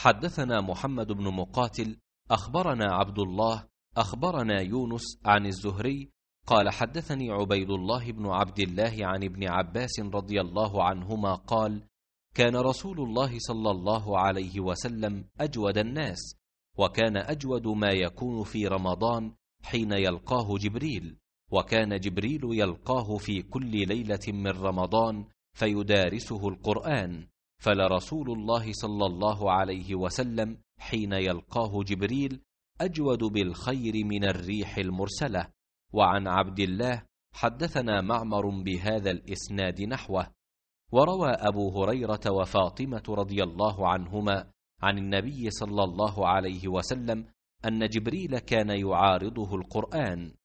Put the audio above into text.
حدثنا محمد بن مقاتل أخبرنا عبد الله أخبرنا يونس عن الزهري قال حدثني عبيد الله بن عبد الله عن ابن عباس رضي الله عنهما قال كان رسول الله صلى الله عليه وسلم أجود الناس وكان أجود ما يكون في رمضان حين يلقاه جبريل وكان جبريل يلقاه في كل ليلة من رمضان فيدارسه القرآن فلرسول الله صلى الله عليه وسلم حين يلقاه جبريل اجود بالخير من الريح المرسله وعن عبد الله حدثنا معمر بهذا الاسناد نحوه وروى ابو هريره وفاطمه رضي الله عنهما عن النبي صلى الله عليه وسلم ان جبريل كان يعارضه القران